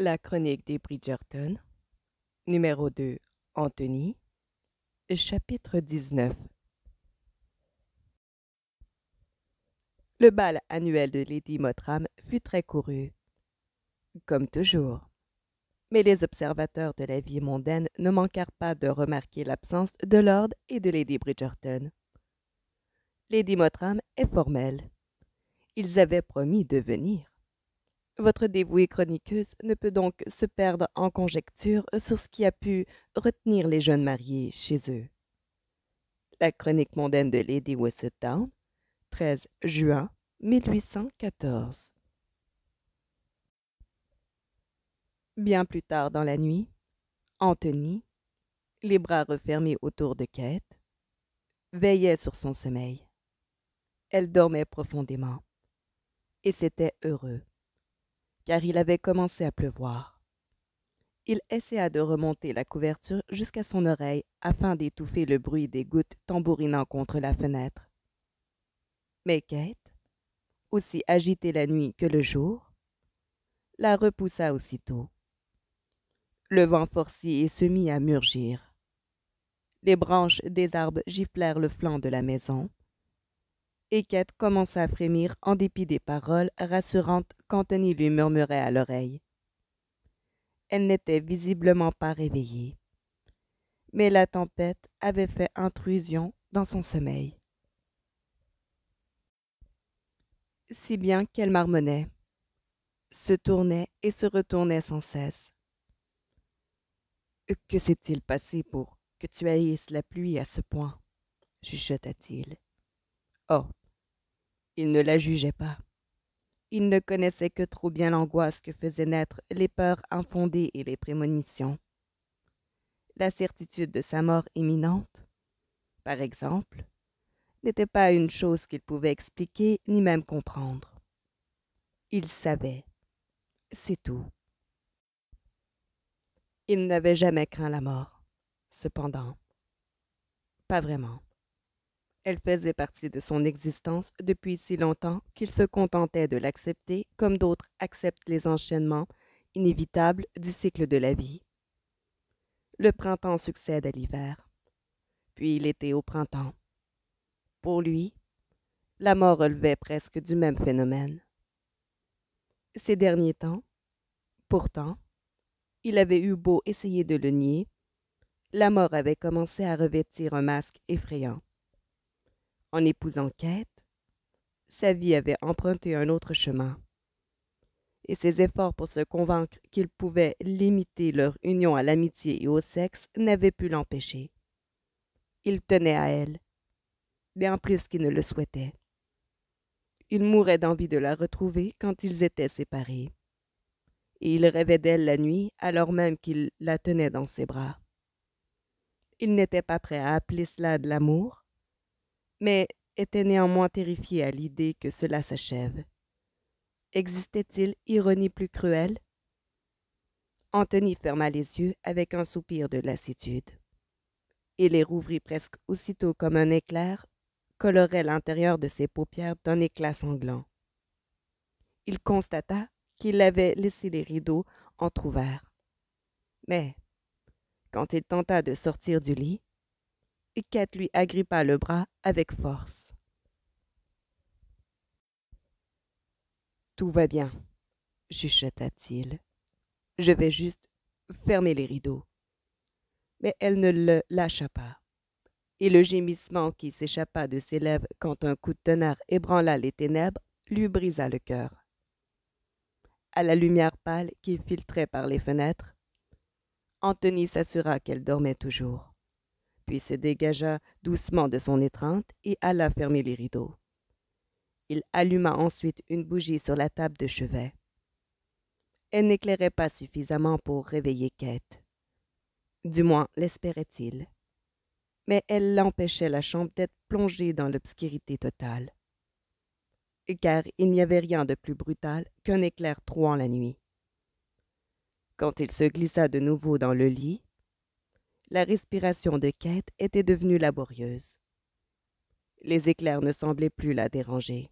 La chronique des Bridgerton, numéro 2, Anthony, chapitre 19. Le bal annuel de Lady Mottram fut très couru, comme toujours. Mais les observateurs de la vie mondaine ne manquèrent pas de remarquer l'absence de Lord et de Lady Bridgerton. Lady Mottram est formelle. Ils avaient promis de venir votre dévouée chroniqueuse ne peut donc se perdre en conjectures sur ce qui a pu retenir les jeunes mariés chez eux. La chronique mondaine de Lady Whistledown, 13 juin 1814. Bien plus tard dans la nuit, Anthony, les bras refermés autour de Kate, veillait sur son sommeil. Elle dormait profondément, et c'était heureux car il avait commencé à pleuvoir. Il essaya de remonter la couverture jusqu'à son oreille afin d'étouffer le bruit des gouttes tambourinant contre la fenêtre. Mais Kate, aussi agitée la nuit que le jour, la repoussa aussitôt. Le vent forcit et se mit à murgir. Les branches des arbres giflèrent le flanc de la maison, et commença à frémir en dépit des paroles rassurantes qu'Anthony lui murmurait à l'oreille. Elle n'était visiblement pas réveillée. Mais la tempête avait fait intrusion dans son sommeil. Si bien qu'elle marmonnait, se tournait et se retournait sans cesse. Que s'est-il passé pour que tu haïsses la pluie à ce point chuchota-t-il. Oh, il ne la jugeait pas. Il ne connaissait que trop bien l'angoisse que faisaient naître les peurs infondées et les prémonitions. La certitude de sa mort imminente, par exemple, n'était pas une chose qu'il pouvait expliquer ni même comprendre. Il savait. C'est tout. Il n'avait jamais craint la mort, cependant. Pas vraiment. Elle faisait partie de son existence depuis si longtemps qu'il se contentait de l'accepter comme d'autres acceptent les enchaînements inévitables du cycle de la vie. Le printemps succède à l'hiver, puis il était au printemps. Pour lui, la mort relevait presque du même phénomène. Ces derniers temps, pourtant, il avait eu beau essayer de le nier, la mort avait commencé à revêtir un masque effrayant. En épousant Kate, sa vie avait emprunté un autre chemin. Et ses efforts pour se convaincre qu'il pouvait limiter leur union à l'amitié et au sexe n'avaient pu l'empêcher. Il tenait à elle, bien plus qu'il ne le souhaitait. Il mourait d'envie de la retrouver quand ils étaient séparés. Et il rêvait d'elle la nuit alors même qu'il la tenait dans ses bras. Il n'était pas prêt à appeler cela de l'amour, mais était néanmoins terrifié à l'idée que cela s'achève. Existait-il ironie plus cruelle Anthony ferma les yeux avec un soupir de lassitude. Et les rouvrit presque aussitôt comme un éclair colorait l'intérieur de ses paupières d'un éclat sanglant. Il constata qu'il avait laissé les rideaux entr'ouverts. Mais, quand il tenta de sortir du lit, et Kate lui agrippa le bras avec force. Tout va bien, chuchota-t-il. Je vais juste fermer les rideaux. Mais elle ne le lâcha pas, et le gémissement qui s'échappa de ses lèvres quand un coup de tonnerre ébranla les ténèbres lui brisa le cœur. À la lumière pâle qui filtrait par les fenêtres, Anthony s'assura qu'elle dormait toujours puis se dégagea doucement de son étreinte et alla fermer les rideaux. Il alluma ensuite une bougie sur la table de chevet. Elle n'éclairait pas suffisamment pour réveiller Kate. Du moins, l'espérait-il. Mais elle l'empêchait la chambre d'être plongée dans l'obscurité totale. Car il n'y avait rien de plus brutal qu'un éclair trouant la nuit. Quand il se glissa de nouveau dans le lit, la respiration de Kate était devenue laborieuse. Les éclairs ne semblaient plus la déranger.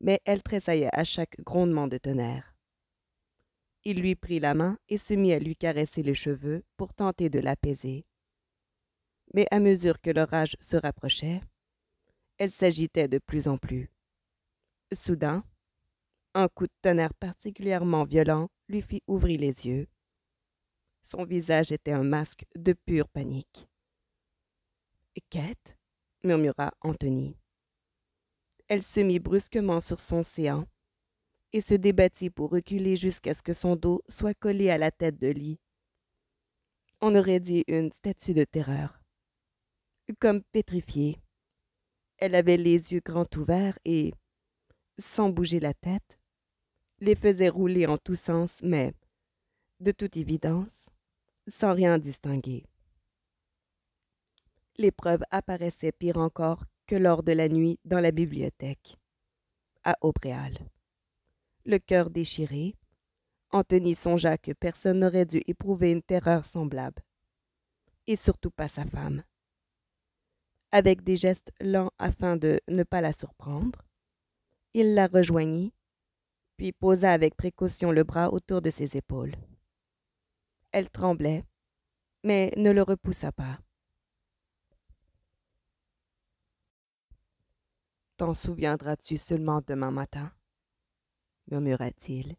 Mais elle tressaillait à chaque grondement de tonnerre. Il lui prit la main et se mit à lui caresser les cheveux pour tenter de l'apaiser. Mais à mesure que l'orage se rapprochait, elle s'agitait de plus en plus. Soudain, un coup de tonnerre particulièrement violent lui fit ouvrir les yeux son visage était un masque de pure panique. Quête ?» murmura Anthony. Elle se mit brusquement sur son séant et se débattit pour reculer jusqu'à ce que son dos soit collé à la tête de lit. On aurait dit une statue de terreur. Comme pétrifiée. Elle avait les yeux grands ouverts et, sans bouger la tête, les faisait rouler en tous sens, mais, de toute évidence, sans rien distinguer. L'épreuve apparaissait pire encore que lors de la nuit dans la bibliothèque, à Aubréal. Le cœur déchiré, Anthony songea que personne n'aurait dû éprouver une terreur semblable, et surtout pas sa femme. Avec des gestes lents afin de ne pas la surprendre, il la rejoignit, puis posa avec précaution le bras autour de ses épaules. Elle tremblait, mais ne le repoussa pas. T'en souviendras-tu seulement demain matin murmura-t-il.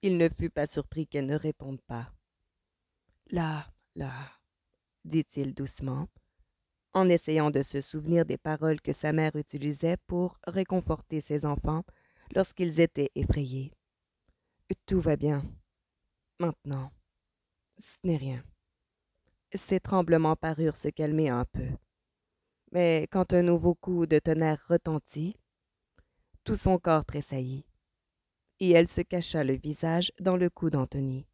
Il ne fut pas surpris qu'elle ne réponde pas. Là, là, dit-il doucement, en essayant de se souvenir des paroles que sa mère utilisait pour réconforter ses enfants lorsqu'ils étaient effrayés. Tout va bien. Maintenant. Ce n'est rien. Ses tremblements parurent se calmer un peu. Mais quand un nouveau coup de tonnerre retentit, tout son corps tressaillit, et elle se cacha le visage dans le cou d'Anthony.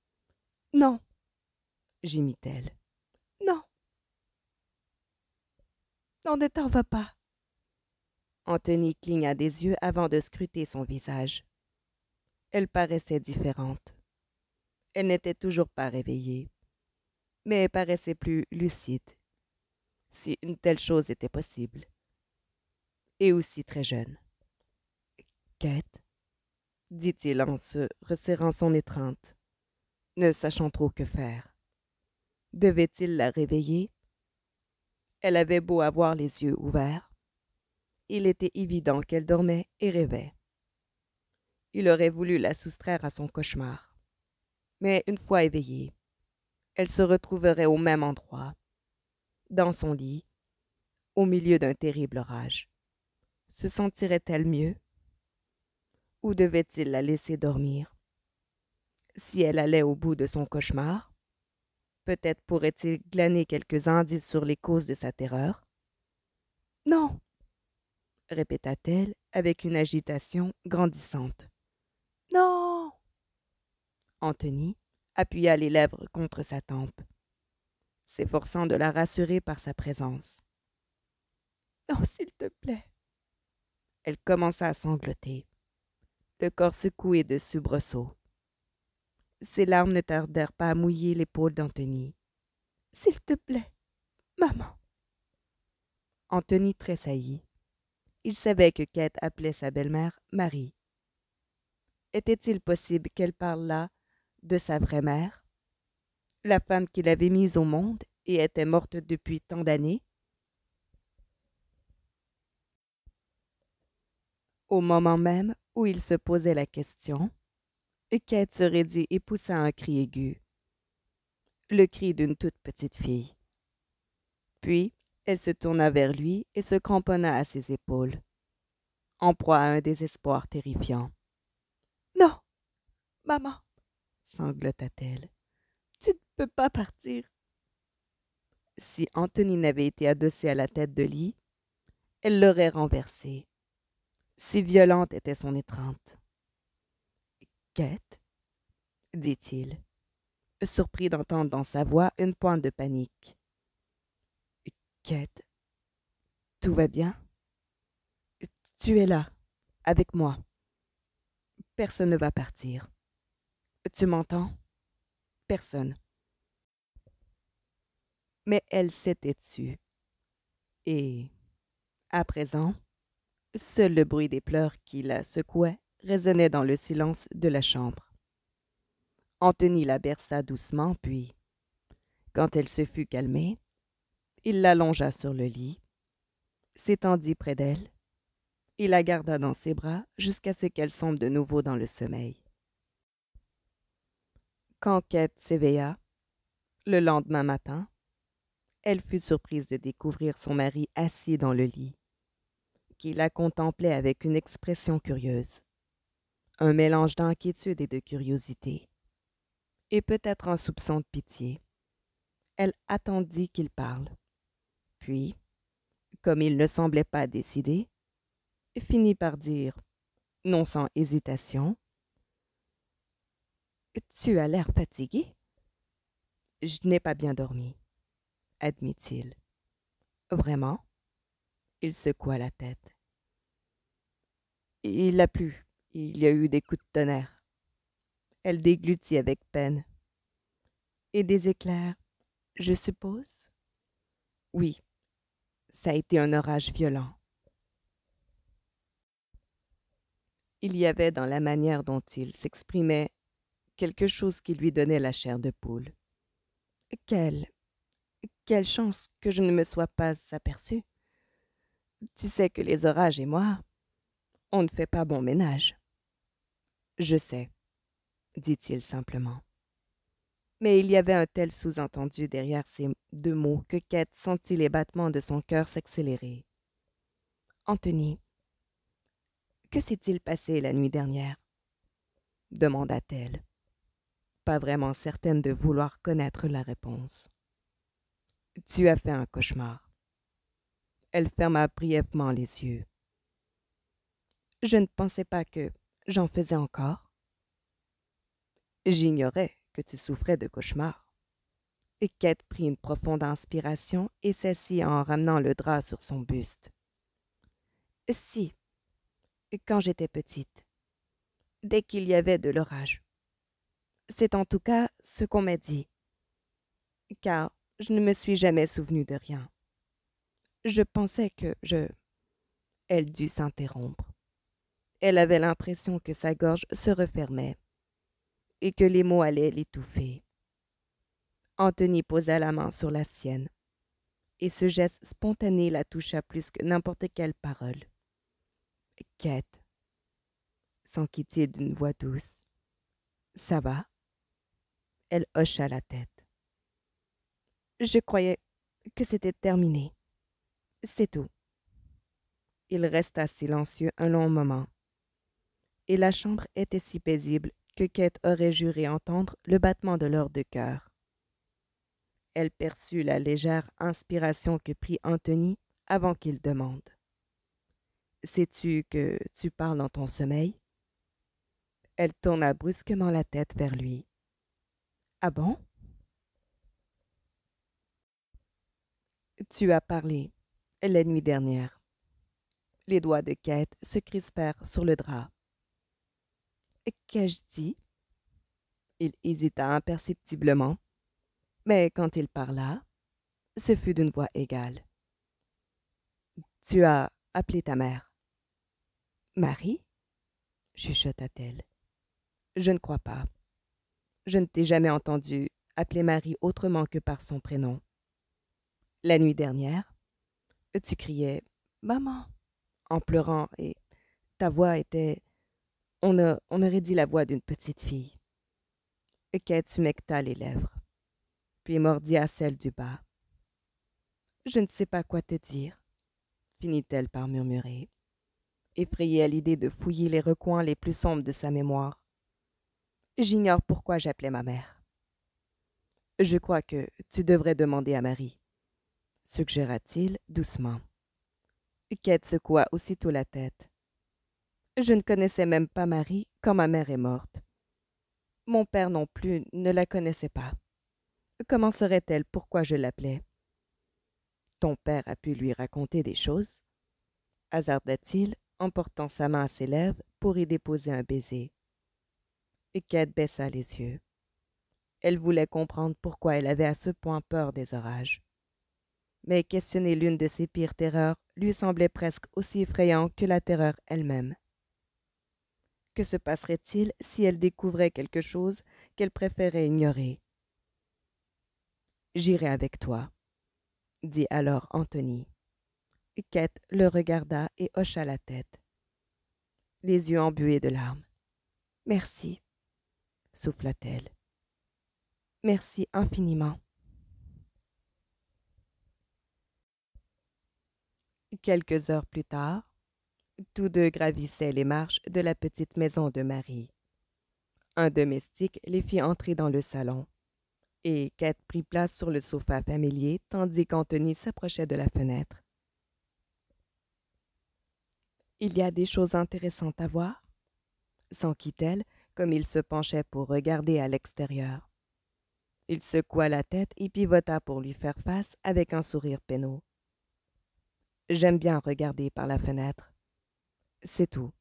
Non, gémit-elle. Non. Non, ne t'en va pas. Anthony cligna des yeux avant de scruter son visage. Elle paraissait différente. Elle n'était toujours pas réveillée, mais paraissait plus lucide, si une telle chose était possible, et aussi très jeune. Quête dit-il en se resserrant son étreinte, ne sachant trop que faire. Devait-il la réveiller Elle avait beau avoir les yeux ouverts. Il était évident qu'elle dormait et rêvait. Il aurait voulu la soustraire à son cauchemar mais une fois éveillée, elle se retrouverait au même endroit, dans son lit, au milieu d'un terrible orage. Se sentirait-elle mieux Ou devait-il la laisser dormir Si elle allait au bout de son cauchemar, peut-être pourrait-il glaner quelques indices sur les causes de sa terreur. Non, répéta-t-elle avec une agitation grandissante. Anthony appuya les lèvres contre sa tempe, s'efforçant de la rassurer par sa présence. Non, s'il te plaît. Elle commença à sangloter, le corps secoué de soubresauts. Ses larmes ne tardèrent pas à mouiller l'épaule d'Anthony. S'il te plaît, maman. Anthony tressaillit. Il savait que Kate appelait sa belle-mère Marie. Était-il possible qu'elle parlât de sa vraie mère, la femme qu'il avait mise au monde et était morte depuis tant d'années. Au moment même où il se posait la question, Kate se raidit et poussa un cri aigu, le cri d'une toute petite fille. Puis, elle se tourna vers lui et se cramponna à ses épaules, en proie à un désespoir terrifiant. Non, maman, sanglota-t-elle. Tu ne peux pas partir. Si Anthony n'avait été adossé à la tête de lit, elle l'aurait renversé. Si violente était son étreinte. Kate, dit-il, surpris d'entendre dans sa voix une pointe de panique. Kate, tout va bien Tu es là, avec moi. Personne ne va partir. Tu m'entends? Personne. Mais elle s'était tue. Et, à présent, seul le bruit des pleurs qui la secouaient résonnait dans le silence de la chambre. Anthony la berça doucement, puis, quand elle se fut calmée, il l'allongea sur le lit, s'étendit près d'elle et la garda dans ses bras jusqu'à ce qu'elle sombre de nouveau dans le sommeil. Kate s'éveilla. Le lendemain matin, elle fut surprise de découvrir son mari assis dans le lit, qui la contemplait avec une expression curieuse, un mélange d'inquiétude et de curiosité, et peut-être un soupçon de pitié. Elle attendit qu'il parle. Puis, comme il ne semblait pas décidé, finit par dire, non sans hésitation, tu as l'air fatigué. Je n'ai pas bien dormi, admit-il. Vraiment Il secoua la tête. Il a plu. Il y a eu des coups de tonnerre. Elle déglutit avec peine. Et des éclairs, je suppose Oui, ça a été un orage violent. Il y avait dans la manière dont il s'exprimait quelque chose qui lui donnait la chair de poule. Quelle. quelle chance que je ne me sois pas aperçue. Tu sais que les orages et moi, on ne fait pas bon ménage. Je sais, dit-il simplement. Mais il y avait un tel sous-entendu derrière ces deux mots que Kate sentit les battements de son cœur s'accélérer. Anthony, que s'est-il passé la nuit dernière demanda-t-elle pas vraiment certaine de vouloir connaître la réponse. Tu as fait un cauchemar. Elle ferma brièvement les yeux. Je ne pensais pas que j'en faisais encore. J'ignorais que tu souffrais de cauchemars. Kate prit une profonde inspiration et s'assit en ramenant le drap sur son buste. Si, quand j'étais petite, dès qu'il y avait de l'orage, c'est en tout cas ce qu'on m'a dit. Car je ne me suis jamais souvenu de rien. Je pensais que je. Elle dut s'interrompre. Elle avait l'impression que sa gorge se refermait et que les mots allaient l'étouffer. Anthony posa la main sur la sienne, et ce geste spontané la toucha plus que n'importe quelle parole. Kate, s'enquit-il d'une voix douce, ça va elle hocha la tête. Je croyais que c'était terminé. C'est tout. Il resta silencieux un long moment. Et la chambre était si paisible que Kate aurait juré entendre le battement de leurs de cœur. Elle perçut la légère inspiration que prit Anthony avant qu'il demande. Sais-tu que tu parles dans ton sommeil? Elle tourna brusquement la tête vers lui. Ah bon? Tu as parlé la nuit dernière. Les doigts de Kate se crispèrent sur le drap. Qu'ai-je dit? Il hésita imperceptiblement, mais quand il parla, ce fut d'une voix égale. Tu as appelé ta mère. Marie? chuchota-t-elle. Je ne crois pas. Je ne t'ai jamais entendu appeler Marie autrement que par son prénom. La nuit dernière, tu criais Maman en pleurant et ta voix était. On, aurait dit la voix d'une petite fille. Kate humecta les lèvres, puis mordit à celle du bas. Je ne sais pas quoi te dire, finit-elle par murmurer, effrayée à l'idée de fouiller les recoins les plus sombres de sa mémoire. J'ignore pourquoi j'appelais ma mère. Je crois que tu devrais demander à Marie, suggéra-t-il doucement. Kate secoua aussitôt la tête. Je ne connaissais même pas Marie quand ma mère est morte. Mon père non plus ne la connaissait pas. Comment serait elle pourquoi je l'appelais Ton père a pu lui raconter des choses, hasarda-t-il en portant sa main à ses lèvres pour y déposer un baiser et Kate baissa les yeux. Elle voulait comprendre pourquoi elle avait à ce point peur des orages. Mais questionner l'une de ses pires terreurs lui semblait presque aussi effrayant que la terreur elle-même. Que se passerait-il si elle découvrait quelque chose qu'elle préférait ignorer J'irai avec toi, dit alors Anthony. Kate le regarda et hocha la tête, les yeux embués de larmes. Merci, souffla-t-elle. Merci infiniment. Quelques heures plus tard, tous deux gravissaient les marches de la petite maison de Marie. Un domestique les fit entrer dans le salon, et Kate prit place sur le sofa familier tandis qu'Anthony s'approchait de la fenêtre. Il y a des choses intéressantes à voir? s'enquit-elle comme il se penchait pour regarder à l'extérieur. Il secoua la tête et pivota pour lui faire face avec un sourire penaud. J'aime bien regarder par la fenêtre. C'est tout.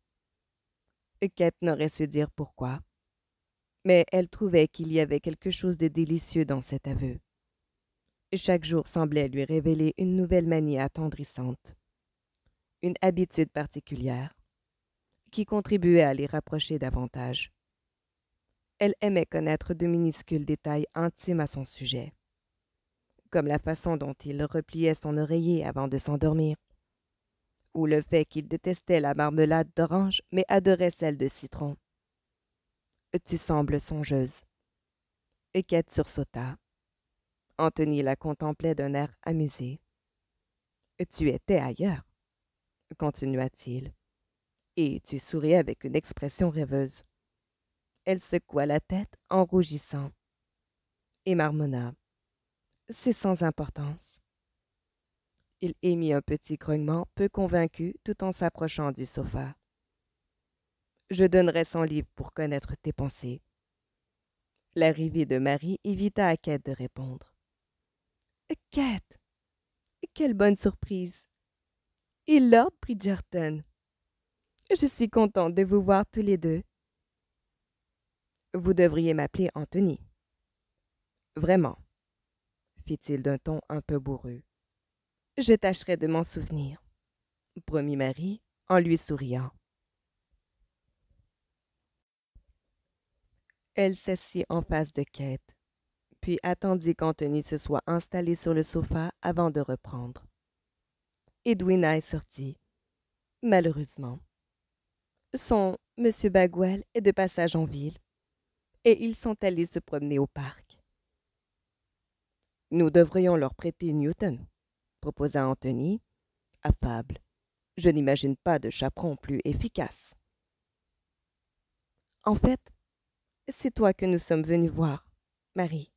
Kate n'aurait su dire pourquoi, mais elle trouvait qu'il y avait quelque chose de délicieux dans cet aveu. Chaque jour semblait lui révéler une nouvelle manie attendrissante, une habitude particulière, qui contribuait à les rapprocher davantage elle aimait connaître de minuscules détails intimes à son sujet, comme la façon dont il repliait son oreiller avant de s'endormir, ou le fait qu'il détestait la marmelade d'orange mais adorait celle de citron. Tu sembles songeuse. Et sursauta. Anthony la contemplait d'un air amusé. Tu étais ailleurs, continua-t-il, et tu souriais avec une expression rêveuse. Elle secoua la tête en rougissant et marmonna. C'est sans importance. Il émit un petit grognement peu convaincu tout en s'approchant du sofa. Je donnerai son livre pour connaître tes pensées. L'arrivée de Marie évita à Kate de répondre. Kate Quelle bonne surprise Et Lord Bridgerton Je suis contente de vous voir tous les deux. Vous devriez m'appeler Anthony. Vraiment, fit-il d'un ton un peu bourru. Je tâcherai de m'en souvenir, promit Marie en lui souriant. Elle s'assit en face de Kate, puis attendit qu'Anthony se soit installé sur le sofa avant de reprendre. Edwina est sortie, malheureusement. Son Monsieur Bagwell est de passage en ville et ils sont allés se promener au parc. Nous devrions leur prêter Newton, proposa Anthony, affable. Je n'imagine pas de chaperon plus efficace. En fait, c'est toi que nous sommes venus voir, Marie,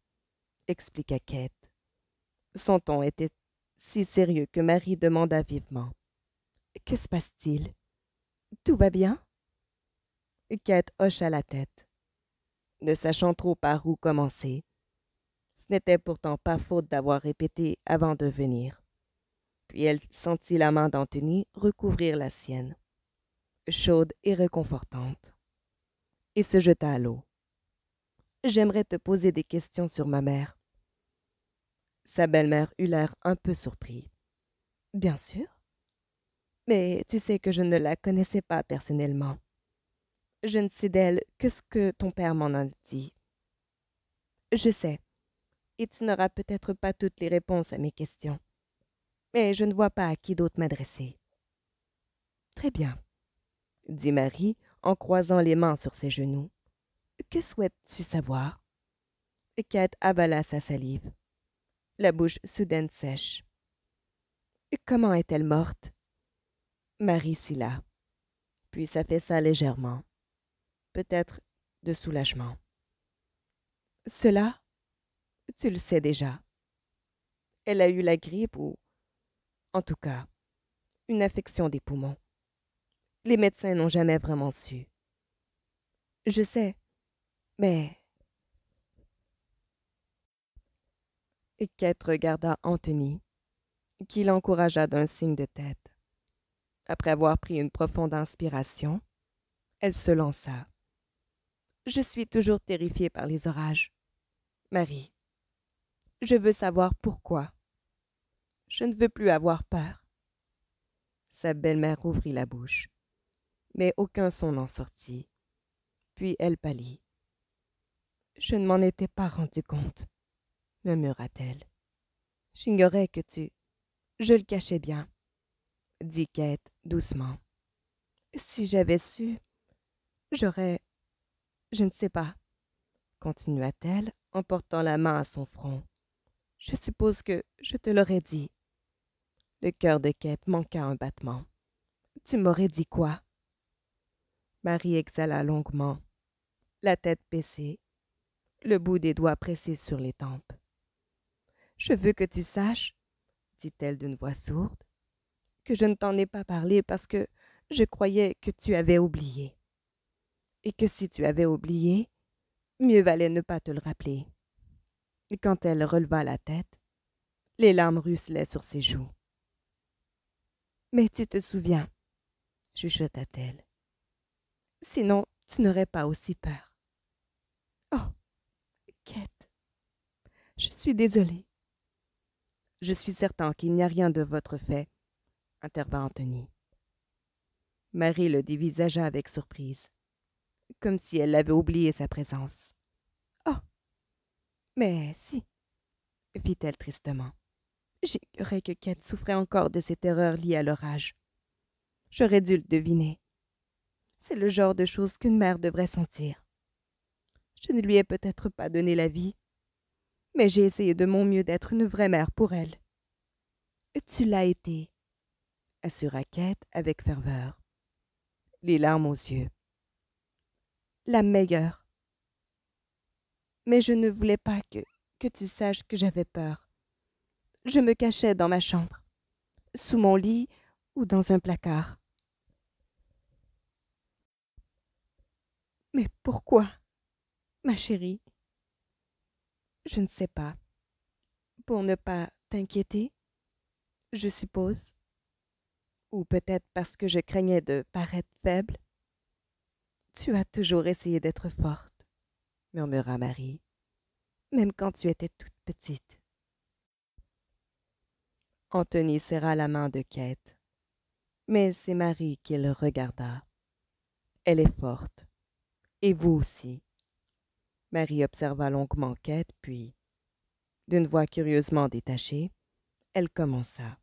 expliqua Kate. Son ton était si sérieux que Marie demanda vivement. Que se passe-t-il Tout va bien Kate hocha la tête ne sachant trop par où commencer. Ce n'était pourtant pas faute d'avoir répété avant de venir. Puis elle sentit la main d'Anthony recouvrir la sienne, chaude et réconfortante, et se jeta à l'eau. J'aimerais te poser des questions sur ma mère. Sa belle-mère eut l'air un peu surpris. Bien sûr. Mais tu sais que je ne la connaissais pas personnellement je ne sais d'elle que ce que ton père m'en a dit. Je sais, et tu n'auras peut-être pas toutes les réponses à mes questions. Mais je ne vois pas à qui d'autre m'adresser. Très bien, dit Marie en croisant les mains sur ses genoux. Que souhaites-tu savoir Kate avala sa salive, la bouche soudaine sèche. Comment est-elle morte Marie s'y là, puis s'affaissa légèrement peut-être de soulagement. Cela, tu le sais déjà. Elle a eu la grippe ou, en tout cas, une affection des poumons. Les médecins n'ont jamais vraiment su. Je sais, mais... Et Kate regarda Anthony, qui l'encouragea d'un signe de tête. Après avoir pris une profonde inspiration, elle se lança. Je suis toujours terrifiée par les orages. Marie, je veux savoir pourquoi. Je ne veux plus avoir peur. Sa belle-mère ouvrit la bouche, mais aucun son n'en sortit. Puis elle pâlit. Je ne m'en étais pas rendu compte, murmura-t-elle. J'ignorais que tu. Je le cachais bien, dit Kate doucement. Si j'avais su, j'aurais. Je ne sais pas, continua-t-elle en portant la main à son front. Je suppose que je te l'aurais dit. Le cœur de Kate manqua un battement. Tu m'aurais dit quoi? Marie exhala longuement, la tête baissée, le bout des doigts pressés sur les tempes. Je veux que tu saches, dit-elle d'une voix sourde, que je ne t'en ai pas parlé parce que je croyais que tu avais oublié et que si tu avais oublié, mieux valait ne pas te le rappeler. quand elle releva la tête, les larmes ruisselaient sur ses joues. Mais tu te souviens, chuchota-t-elle. Sinon, tu n'aurais pas aussi peur. Oh, Kate, je suis désolée. Je suis certain qu'il n'y a rien de votre fait, intervint Anthony. Marie le dévisagea avec surprise comme si elle avait oublié sa présence. Oh Mais si fit-elle tristement. J'ignorais que Kate souffrait encore de ces terreurs liées à l'orage. J'aurais dû le deviner. C'est le genre de choses qu'une mère devrait sentir. Je ne lui ai peut-être pas donné la vie, mais j'ai essayé de mon mieux d'être une vraie mère pour elle. Tu l'as été, assura Kate avec ferveur, les larmes aux yeux la meilleure. Mais je ne voulais pas que, que tu saches que j'avais peur. Je me cachais dans ma chambre, sous mon lit ou dans un placard. Mais pourquoi, ma chérie Je ne sais pas. Pour ne pas t'inquiéter, je suppose. Ou peut-être parce que je craignais de paraître faible. Tu as toujours essayé d'être forte, murmura Marie, même quand tu étais toute petite. Anthony serra la main de Kate, mais c'est Marie qui le regarda. Elle est forte, et vous aussi. Marie observa longuement Kate, puis, d'une voix curieusement détachée, elle commença.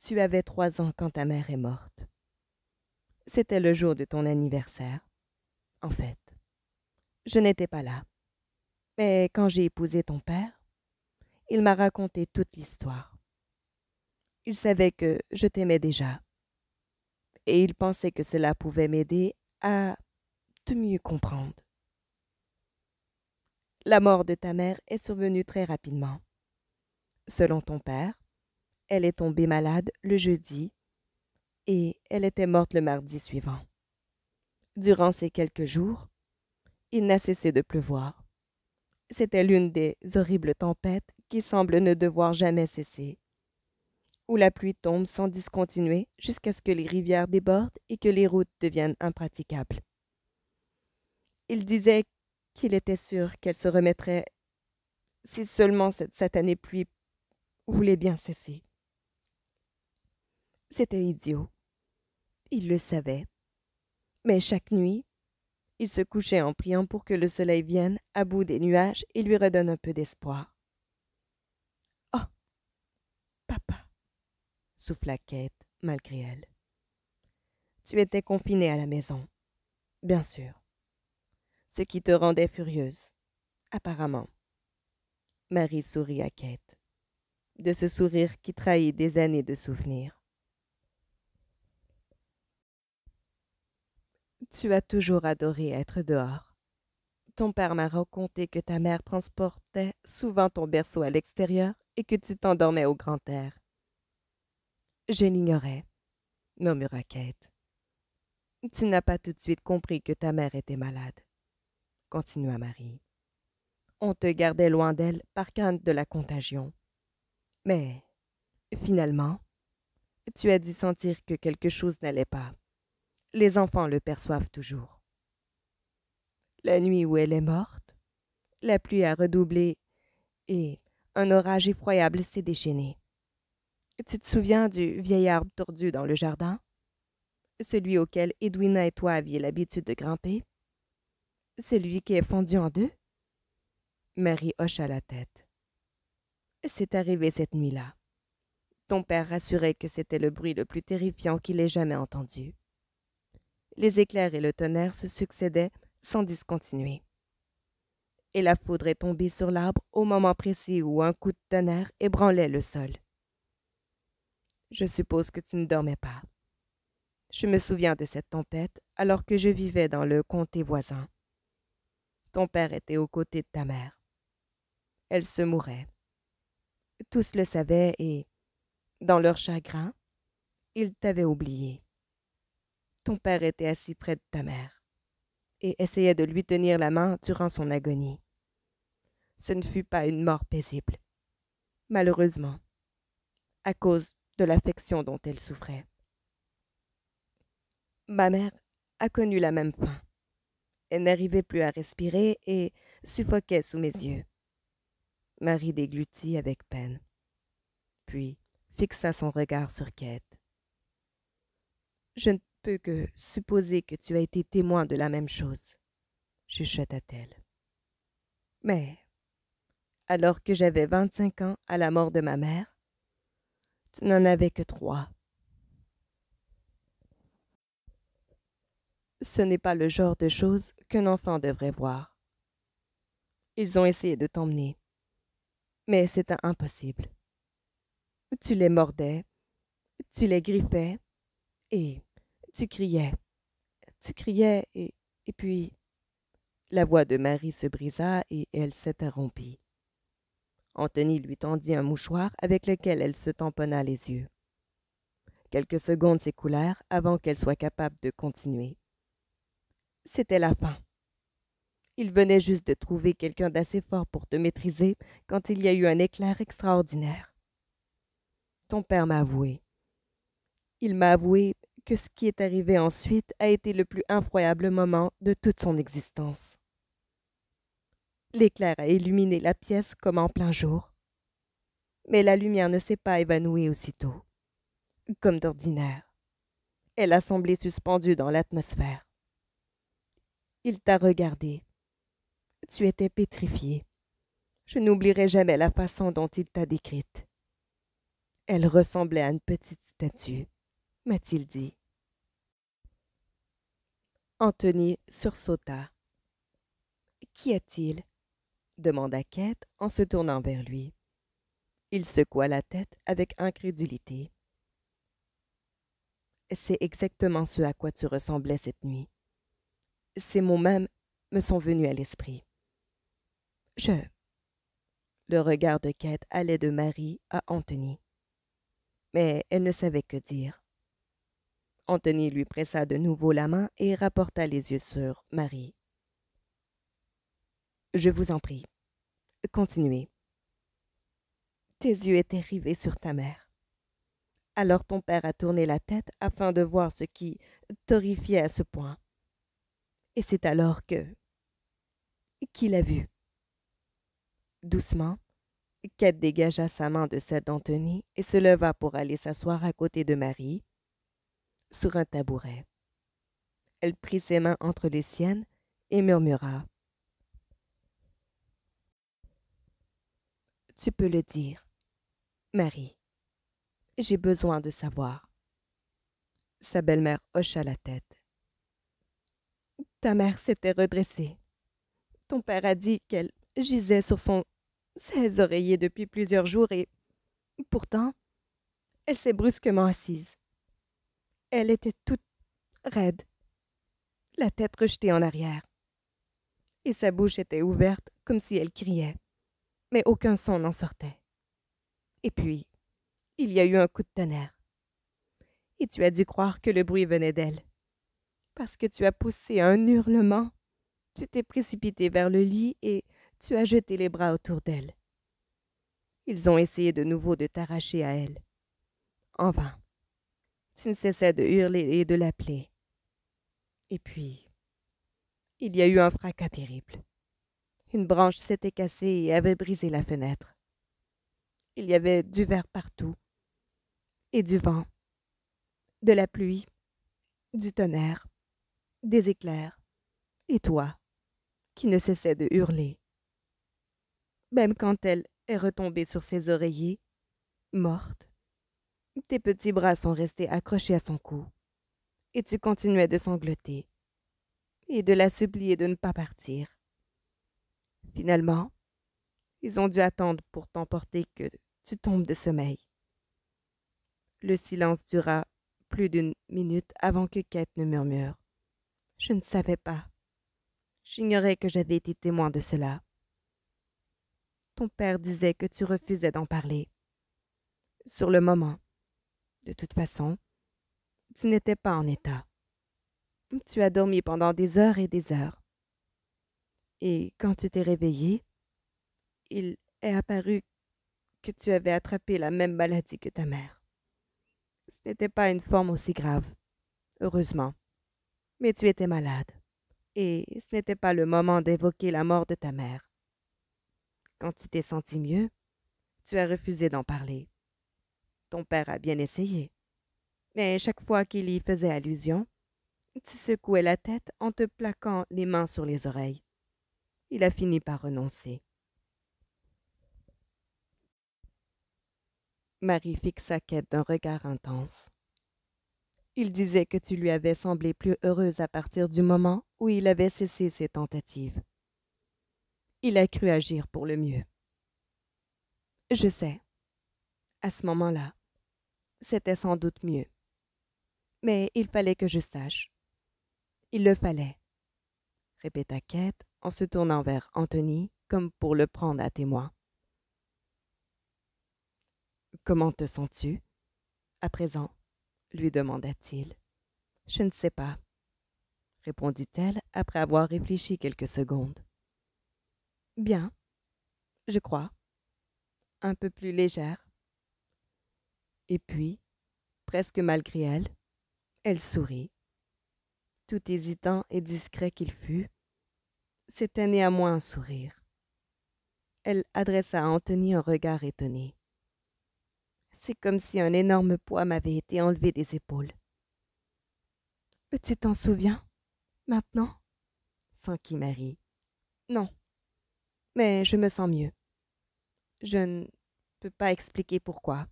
Tu avais trois ans quand ta mère est morte c'était le jour de ton anniversaire. En fait, je n'étais pas là. Mais quand j'ai épousé ton père, il m'a raconté toute l'histoire. Il savait que je t'aimais déjà. Et il pensait que cela pouvait m'aider à te mieux comprendre. La mort de ta mère est survenue très rapidement. Selon ton père, elle est tombée malade le jeudi et elle était morte le mardi suivant. Durant ces quelques jours, il n'a cessé de pleuvoir. C'était l'une des horribles tempêtes qui semblent ne devoir jamais cesser, où la pluie tombe sans discontinuer jusqu'à ce que les rivières débordent et que les routes deviennent impraticables. Il disait qu'il était sûr qu'elle se remettrait si seulement cette satanée pluie voulait bien cesser. C'était idiot. Il le savait. Mais chaque nuit, il se couchait en priant pour que le soleil vienne à bout des nuages et lui redonne un peu d'espoir. Oh Papa souffla Kate malgré elle. Tu étais confinée à la maison. Bien sûr. Ce qui te rendait furieuse, apparemment. Marie sourit à Kate. De ce sourire qui trahit des années de souvenirs. Tu as toujours adoré être dehors. Ton père m'a raconté que ta mère transportait souvent ton berceau à l'extérieur et que tu t'endormais au grand air. Je l'ignorais, murmura Kate. Tu n'as pas tout de suite compris que ta mère était malade, continua Marie. On te gardait loin d'elle par crainte de la contagion. Mais, finalement, tu as dû sentir que quelque chose n'allait pas les enfants le perçoivent toujours. La nuit où elle est morte, la pluie a redoublé et un orage effroyable s'est déchaîné. Tu te souviens du vieil arbre tordu dans le jardin? Celui auquel Edwina et toi aviez l'habitude de grimper? Celui qui est fondu en deux? Marie hocha la tête. C'est arrivé cette nuit-là. Ton père rassurait que c'était le bruit le plus terrifiant qu'il ait jamais entendu les éclairs et le tonnerre se succédaient sans discontinuer. Et la foudre est tombée sur l'arbre au moment précis où un coup de tonnerre ébranlait le sol. Je suppose que tu ne dormais pas. Je me souviens de cette tempête alors que je vivais dans le comté voisin. Ton père était aux côtés de ta mère. Elle se mourait. Tous le savaient et, dans leur chagrin, ils t'avaient oublié père était assis près de ta mère et essayait de lui tenir la main durant son agonie. Ce ne fut pas une mort paisible, malheureusement, à cause de l'affection dont elle souffrait. Ma mère a connu la même fin. Elle n'arrivait plus à respirer et suffoquait sous mes yeux. Marie déglutit avec peine, puis fixa son regard sur Kate. Je ne que supposer que tu as été témoin de la même chose, chuchota-t-elle. Mais, alors que j'avais vingt-cinq ans à la mort de ma mère, tu n'en avais que trois. Ce n'est pas le genre de choses qu'un enfant devrait voir. Ils ont essayé de t'emmener, mais c'était impossible. Tu les mordais, tu les griffais, et tu criais. Tu criais et, et puis. La voix de Marie se brisa et elle s'interrompit. Anthony lui tendit un mouchoir avec lequel elle se tamponna les yeux. Quelques secondes s'écoulèrent avant qu'elle soit capable de continuer. C'était la fin. Il venait juste de trouver quelqu'un d'assez fort pour te maîtriser quand il y a eu un éclair extraordinaire. Ton père m'a avoué. Il m'a avoué que ce qui est arrivé ensuite a été le plus infroyable moment de toute son existence. L'éclair a illuminé la pièce comme en plein jour, mais la lumière ne s'est pas évanouie aussitôt, comme d'ordinaire. Elle a semblé suspendue dans l'atmosphère. Il t'a regardé. Tu étais pétrifié. Je n'oublierai jamais la façon dont il t'a décrite. Elle ressemblait à une petite statue, m'a-t-il dit. Anthony sursauta. Qu'y a-t-il demanda Kate en se tournant vers lui. Il secoua la tête avec incrédulité. C'est exactement ce à quoi tu ressemblais cette nuit. Ces mots même me sont venus à l'esprit. Je. Le regard de Kate allait de Marie à Anthony. Mais elle ne savait que dire. Anthony lui pressa de nouveau la main et rapporta les yeux sur Marie. Je vous en prie, continuez. Tes yeux étaient rivés sur ta mère. Alors ton père a tourné la tête afin de voir ce qui t'horrifiait à ce point. Et c'est alors que. qu'il a vu. Doucement, Kate dégagea sa main de celle d'Antony et se leva pour aller s'asseoir à côté de Marie, sur un tabouret. Elle prit ses mains entre les siennes et murmura. Tu peux le dire. Marie, j'ai besoin de savoir. Sa belle-mère hocha la tête. Ta mère s'était redressée. Ton père a dit qu'elle gisait sur son ses oreiller depuis plusieurs jours et, pourtant, elle s'est brusquement assise. Elle était toute raide, la tête rejetée en arrière. Et sa bouche était ouverte comme si elle criait, mais aucun son n'en sortait. Et puis, il y a eu un coup de tonnerre. Et tu as dû croire que le bruit venait d'elle. Parce que tu as poussé un hurlement, tu t'es précipité vers le lit et tu as jeté les bras autour d'elle. Ils ont essayé de nouveau de t'arracher à elle. En vain ne cessais de hurler et de l'appeler. Et puis, il y a eu un fracas terrible. Une branche s'était cassée et avait brisé la fenêtre. Il y avait du verre partout, et du vent, de la pluie, du tonnerre, des éclairs, et toi, qui ne cessais de hurler. Même quand elle est retombée sur ses oreillers, morte, tes petits bras sont restés accrochés à son cou, et tu continuais de sangloter et de la supplier de ne pas partir. Finalement, ils ont dû attendre pour t'emporter que tu tombes de sommeil. Le silence dura plus d'une minute avant que Kate ne murmure. Je ne savais pas. J'ignorais que j'avais été témoin de cela. Ton père disait que tu refusais d'en parler. Sur le moment, de toute façon, tu n'étais pas en état. Tu as dormi pendant des heures et des heures. Et quand tu t'es réveillé, il est apparu que tu avais attrapé la même maladie que ta mère. Ce n'était pas une forme aussi grave, heureusement, mais tu étais malade, et ce n'était pas le moment d'évoquer la mort de ta mère. Quand tu t'es senti mieux, tu as refusé d'en parler. Ton père a bien essayé. Mais chaque fois qu'il y faisait allusion, tu secouais la tête en te plaquant les mains sur les oreilles. Il a fini par renoncer. Marie fixa Kate d'un regard intense. Il disait que tu lui avais semblé plus heureuse à partir du moment où il avait cessé ses tentatives. Il a cru agir pour le mieux. Je sais. À ce moment-là, c'était sans doute mieux. Mais il fallait que je sache. Il le fallait, répéta Kate en se tournant vers Anthony comme pour le prendre à témoin. Comment te sens-tu À présent, lui demanda-t-il. Je ne sais pas, répondit-elle après avoir réfléchi quelques secondes. Bien, je crois. Un peu plus légère, et puis, presque malgré elle, elle sourit. Tout hésitant et discret qu'il fût, c'était néanmoins un sourire. Elle adressa à Anthony un regard étonné. C'est comme si un énorme poids m'avait été enlevé des épaules. Euh, tu t'en souviens Maintenant s'enquit Marie. Non. Mais je me sens mieux. Je ne peux pas expliquer pourquoi.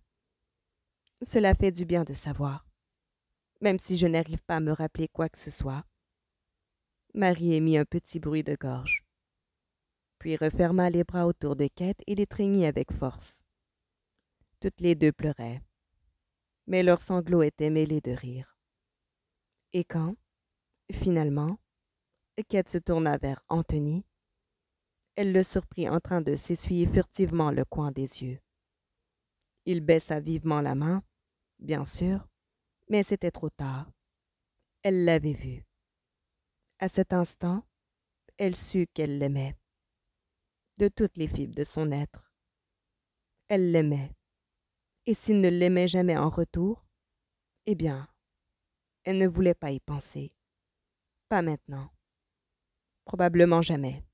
Cela fait du bien de savoir, même si je n'arrive pas à me rappeler quoi que ce soit. Marie émit un petit bruit de gorge, puis referma les bras autour de Kate et l'étreignit avec force. Toutes les deux pleuraient, mais leurs sanglots étaient mêlés de rire. Et quand, finalement, Kate se tourna vers Anthony, elle le surprit en train de s'essuyer furtivement le coin des yeux. Il baissa vivement la main bien sûr, mais c'était trop tard. Elle l'avait vu. À cet instant, elle sut qu'elle l'aimait. De toutes les fibres de son être. Elle l'aimait. Et s'il ne l'aimait jamais en retour, eh bien, elle ne voulait pas y penser. Pas maintenant. Probablement jamais.